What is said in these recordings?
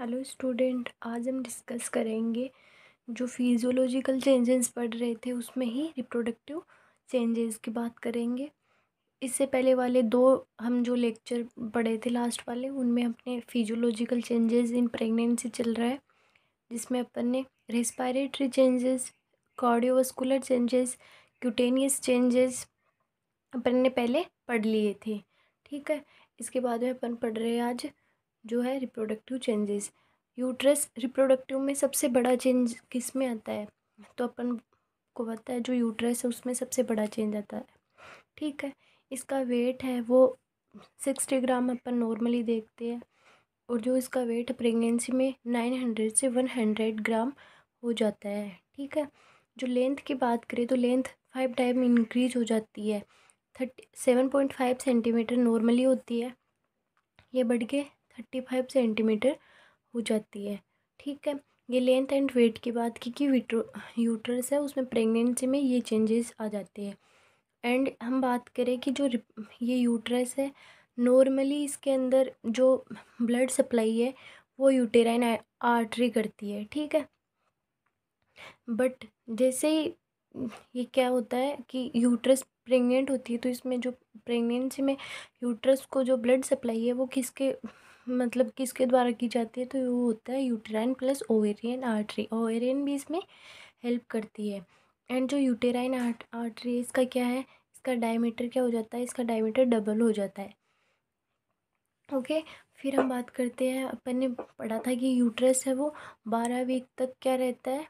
hello student आज हम discuss करेंगे जो फिजियोलॉजिकल चेंजेस पढ़ रहे थे उसमें ही रिप्रोडक्टिव चेंजेस की बात करेंगे इससे पहले वाले दो हम जो लेक्चर पढ़े थे लास्ट वाले उनमें अपने फिजियोलॉजिकल चेंजेस इन प्रेगनेंसी चल रहा है जिसमें अपन ने respiratory changes cardiovascular changes cutaneous changes अपन ने पहले पढ़ लिए थे ठीक है इसके बाद में अपन पढ़ रहे हैं आज जो है रिप्रोडक्टिव चेंजेस यूट्रस रिप्रोडक्टिव में सबसे बड़ा चेंज किस में आता है तो अपन को पता है जो यूट्रस है उसमें सबसे बड़ा चेंज आता है ठीक है इसका वेट है वो सिक्सटी ग्राम अपन नॉर्मली देखते हैं और जो इसका वेट प्रेगनेंसी में नाइन हंड्रेड से वन हंड्रेड ग्राम हो जाता है ठीक है जो लेंथ की बात करें तो लेंथ फाइव टाइम इंक्रीज हो जाती है thirty seven point five centimetre normally होती है ये बढ़ के थर्टी फाइव सेंटीमीटर हो जाती है ठीक है ये लेंथ एंड वेट की बात की कि विट्रो यूटरस है उसमें प्रेगनेंसी में ये चेंजेस आ जाते हैं एंड हम बात करें कि जो ये यूट्रस है नॉर्मली इसके अंदर जो ब्लड सप्लाई है वो यूटेराइन आर्टरी करती है ठीक है बट जैसे ही ये क्या होता है कि यूटरस प्रेग्नेंट होती है तो इसमें जो प्रेगनेंसी में यूटरस को जो ब्लड सप्लाई है वो किसके मतलब किसके द्वारा की जाती है तो वो होता है uterine plus ovarian artery ovarian भी इसमें हेल्प करती है एंड जो यूटेराइन आर्ट आर्टरी इसका क्या है इसका डायमीटर क्या हो जाता है इसका डायमीटर डबल हो जाता है ओके फिर हम बात करते हैं अपन ने पढ़ा था कि यूट्रस है वो बारह वीक तक क्या रहता है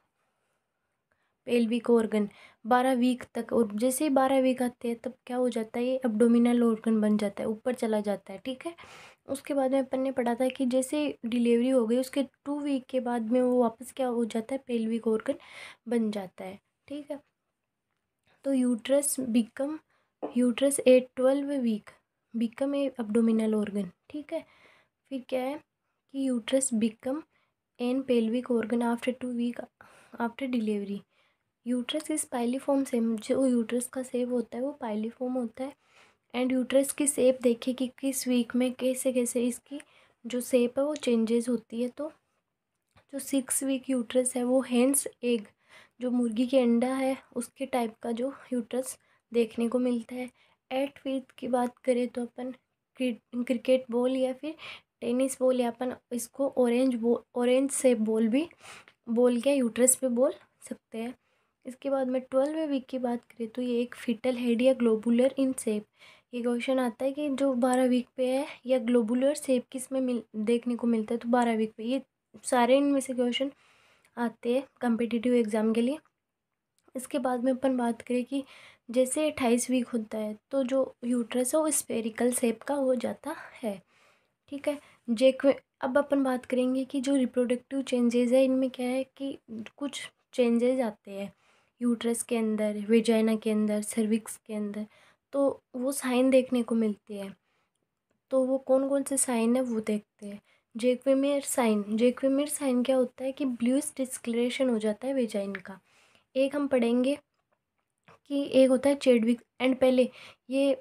पेल्विक ऑर्गन बारह वीक तक और जैसे ही बारह वीक आते हैं तब क्या हो जाता है ये डोमिनल ऑर्गन बन जाता है ऊपर चला जाता है ठीक है उसके बाद में अपन ने पढ़ा था कि जैसे डिलीवरी हो गई उसके टू वीक के बाद में वो वापस क्या हो जाता है पेल्विक ऑर्गन बन जाता है ठीक है तो uterus become uterus at twelve week become a abdominal organ ठीक है फिर क्या है कि uterus become an pelvic organ after two week after delivery uterus is pyriform same जो यूट्रस का सेव होता है वो पाइलीफॉर्म होता है एंड यूट्रस की सेप देखें कि किस वीक में कैसे कैसे इसकी जो सेप है वो चेंजेस होती है तो जो सिक्स वीक यूट्रस है वो हैंड्स एग जो मुर्गी के अंडा है उसके टाइप का जो यूट्रस देखने को मिलता है एट वीक की बात करें तो अपन क्रिकेट बॉल या फिर टेनिस बॉल या अपन इसको ऑरेंज बॉल ऑरेंज से बॉल भी बॉल के यूट्रस पे बोल सकते हैं इसके बाद में ट्वेल्व वीक की बात करें तो ये एक फिटल हेड या ग्लोबुलर इन सेप ये क्वेश्चन आता है कि जो बारह वीक पे है या ग्लोबुलर सेप किस में मिल देखने को मिलता है तो बारह वीक पे ये सारे इनमें से क्वेश्चन आते हैं कम्पिटिटिव एग्ज़ाम के लिए इसके बाद में अपन बात करें कि जैसे अट्ठाईस वीक होता है तो जो यूट्रस है वो स्पेरिकल सेप का हो जाता है ठीक है जेक्वे अब अपन बात करेंगे कि जो रिप्रोडक्टिव चेंजेस है इनमें क्या है कि कुछ चेंजेस आते हैं यूट्रस के अंदर वेजाइना के अंदर सर्विक्स के अंदर तो वो साइन देखने को मिलती है तो वो कौन कौन से साइन है वो देखते हैं जेक्वेमियर साइन जेक्वेमियर साइन क्या होता है कि ब्लूस डिस्क्लेरेशन हो जाता है वेजाइन का एक हम पढ़ेंगे कि एक होता है चेडविक एंड पहले ये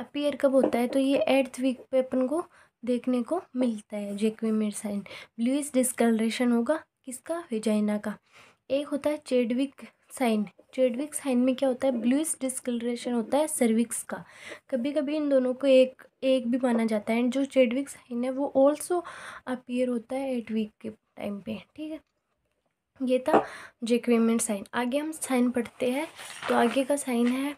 अपीयर कब होता है तो ये एट्थ वीक पे अपन को देखने को मिलता है जेक्वेमियर साइन ब्लूस डिस्कलरेशन होगा किसका वेजाइना का एक होता है चेडविक साइन चेडविक साइन में क्या होता है ब्लूस डिस्कलरेशन होता है सर्विक्स का कभी कभी इन दोनों को एक एक भी माना जाता है एंड जो चेडविक साइन है वो ऑल्सो अपीयर होता है एट वीक के टाइम पे ठीक है ये था जेक्वेमेंट साइन आगे हम साइन पढ़ते हैं तो आगे का साइन है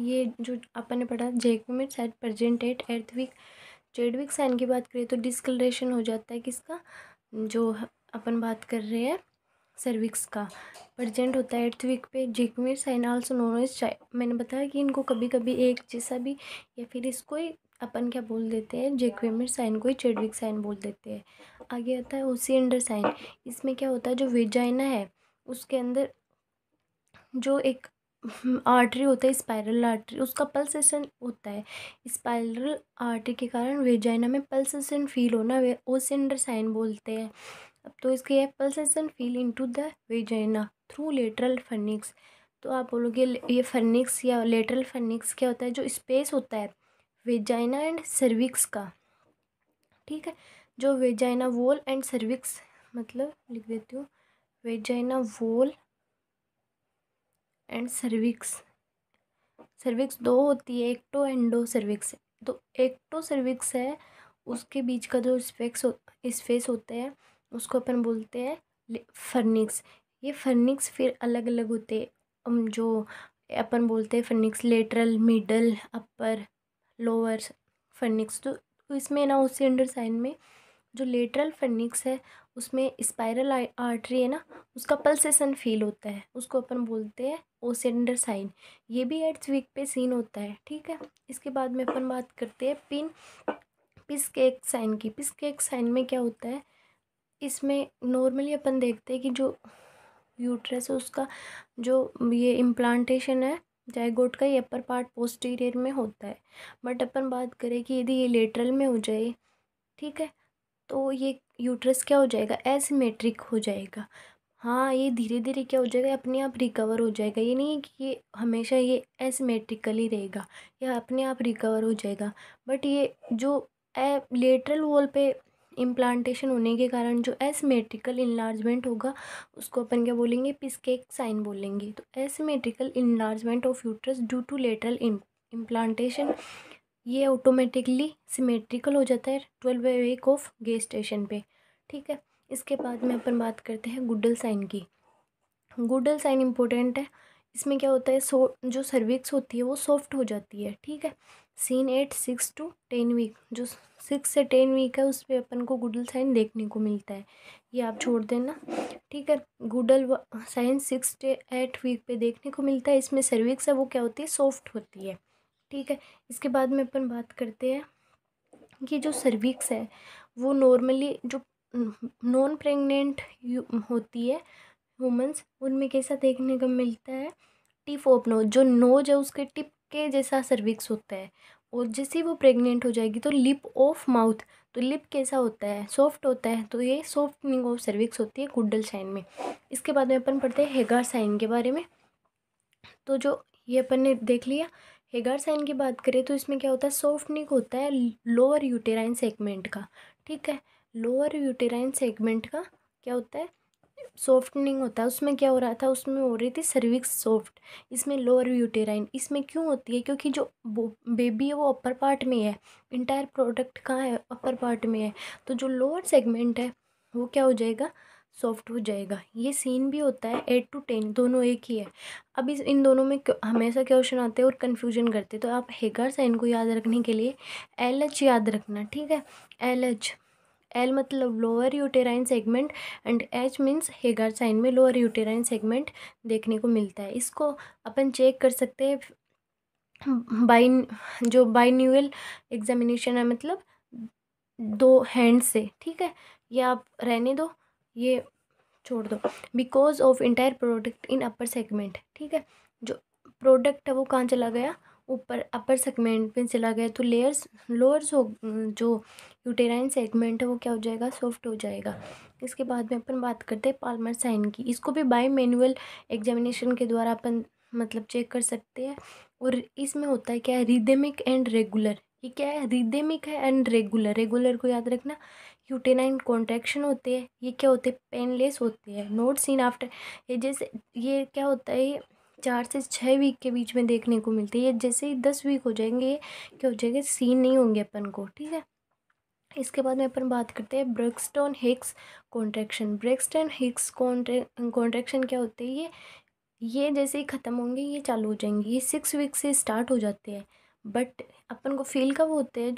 ये जो अपन ने पढ़ा जेक्वेमेंट साइन प्रजेंट एट एर्थविक चेडविक साइन की बात करें तो डिस्कलरेशन हो जाता है किसका जो अपन बात कर रहे हैं सर्विक्स का प्रजेंट होता है एट्थ वीक पे जिकमिर साइनाल्स नोनोज मैंने बताया कि इनको कभी कभी एक जैसा भी या फिर इसको ही अपन क्या बोल देते हैं जेक्वेमिर साइन को ही चेडविक साइन बोल देते हैं आगे आता है ओसी अंडर साइन इसमें क्या होता है जो वेजाइना है उसके अंदर जो एक आर्टरी होता है स्पाइरल आर्टरी उसका पल्सेशन होता है स्पाइरल आर्टरी के कारण वेजाइना में पल्सेशन फील होना वे अंडर साइन बोलते हैं अब तो इसके ये pulses feel into the vagina through lateral fornix तो आप बोलोगे ये फर्निक्स या लेटरल फर्निक्स क्या होता है जो स्पेस होता है वेजाइना एंड सर्विक्स का ठीक है जो वेजाइना वॉल एंड सर्विक्स मतलब लिख देती हूँ vagina wall and cervix cervix दो होती है एक्टो एंडो सर्विक्स तो, तो एक्टो तो सर्विक्स है उसके बीच का जो स्पेक्स स्पेस होता है उसको अपन बोलते हैं फर्निक्स ये फर्निक्स फिर अलग अलग होते हम जो अपन बोलते हैं fornix lateral middle upper lower fornix तो इसमें ना उसी अंडर साइन में जो लेटरल फर्निक्स है उसमें स्पायरल आर्टरी है ना उसका पल्सेशन फील होता है उसको अपन बोलते हैं ओसेंडर साइन ये भी एड्स वीक पे सीन होता है ठीक है इसके बाद में अपन बात करते हैं पिन पिस्केक साइन की पिस्केक साइन में क्या होता है इसमें नॉर्मली अपन देखते हैं कि जो यूट्रस है उसका जो ये इम्प्लांटेशन है जायगोट का ये अपर पार्ट पोस्टीरियर में होता है बट अपन बात करें कि यदि ये लेटरल में हो जाए ठीक है तो ये यूट्रस क्या हो जाएगा एसिमेट्रिक हो जाएगा हाँ ये धीरे धीरे क्या हो जाएगा अपने आप रिकवर हो जाएगा ये नहीं है कि ये हमेशा ये एसिमेट्रिकली रहेगा या अपने आप रिकवर हो जाएगा बट ये जो लेटरल वॉल पे इम्प्लांटेशन होने के कारण जो एसमेट्रिकल इन्लार्जमेंट होगा उसको अपन क्या बोलेंगे पिस्केक साइन बोलेंगे तो asymmetrical enlargement of uterus due to lateral implantation ये ऑटोमेटिकली सिमेट्रिकल हो जाता है ट्वेल्व वीक ऑफ स्टेशन पे ठीक है इसके बाद में अपन बात करते हैं गुडल साइन की गुडल साइन इम्पोर्टेंट है इसमें क्या होता है सो जो सर्विक्स होती है वो सॉफ्ट हो जाती है ठीक है seen at six to ten week जो सिक्स से टेन वीक है उस पर अपन को गुडल साइन देखने को मिलता है ये आप छोड़ देना ठीक है Goodell sign six to eight week पे देखने को मिलता है इसमें सर्विक्स है वो क्या होती है सॉफ्ट होती है ठीक है इसके बाद में अपन बात करते हैं कि जो सर्विक्स है वो नॉर्मली जो नॉन प्रेगनेंट होती है वुमेंस उनमें कैसा देखने को मिलता है टिप ऑफ नोज जो नोज है उसके टिप के जैसा सर्विक्स होता है और जैसे ही वो प्रेग्नेंट हो जाएगी तो लिप ऑफ माउथ तो लिप कैसा होता है सॉफ्ट होता है तो ये सॉफ्टनिंग ऑफ सर्विक्स होती है कुडल साइन में इसके बाद में अपन पढ़ते हैं हेगार साइन के बारे में तो जो ये अपन ने देख लिया हेगार साइन की बात करें तो इसमें क्या होता है सॉफ्टनिंग होता है लोअर यूटेराइन सेगमेंट का ठीक है लोअर यूटेराइन सेगमेंट का क्या होता है सॉफ्टनिंग होता है उसमें क्या हो रहा था उसमें हो रही थी सर्विक्स सॉफ्ट इसमें लोअर यूटेराइन इसमें क्यों होती है क्योंकि जो बेबी है वो अपर पार्ट में है इंटायर प्रोडक्ट कहाँ है अपर पार्ट में है तो जो लोअर सेगमेंट है वो क्या हो जाएगा सॉफ्ट हो जाएगा ये सीन भी होता है एट टू टेन दोनों एक ही है अब इस इन दोनों में हमेशा क्वेश्चन आते हैं और कन्फ्यूजन करते तो आप हेगर साइन को याद रखने के लिए एल एच याद रखना ठीक है एल एच एल मतलब lower uterine segment and H means Hegar sign में लोअर यूटेराइन सेगमेंट देखने को मिलता है इसको अपन चेक कर सकते हैं बाई जो बाइन्यूअल एग्जामिनेशन है मतलब दो हैंड से ठीक है ये आप रहने दो ये छोड़ दो because of entire product in upper segment ठीक है जो प्रोडक्ट है वो कहाँ चला गया ऊपर अपर सेगमेंट में चला गया तो लेयर्स लोअर्स हो जो यूटेराइन सेगमेंट है वो क्या हो जाएगा सॉफ्ट हो जाएगा इसके बाद में अपन बात करते हैं पालमर साइन की इसको भी बाई मैनुअल एग्जामिनेशन के द्वारा अपन मतलब चेक कर सकते हैं और इसमें होता है क्या है रिदेमिक एंड रेगुलर ये क्या है रिदेमिक है एंड रेगुलर रेगुलर को याद रखना यूटेनाइन कॉन्ट्रैक्शन होते हैं ये क्या होते हैं पेनलेस होते हैं नोट सीन आफ्टर ये जैसे ये क्या होता है चार से छः वीक के बीच में देखने को हैं ये जैसे ही दस वीक हो जाएंगे ये क्या हो जाएगा सीन नहीं होंगे अपन को ठीक है इसके बाद में अपन बात करते हैं Braxton Hicks contraction Braxton Hicks contraction क्या होते हैं ये ये जैसे ही ख़त्म होंगे ये चालू हो जाएंगे ये सिक्स वीक से स्टार्ट हो जाते हैं बट अपन को फील कब होते हैं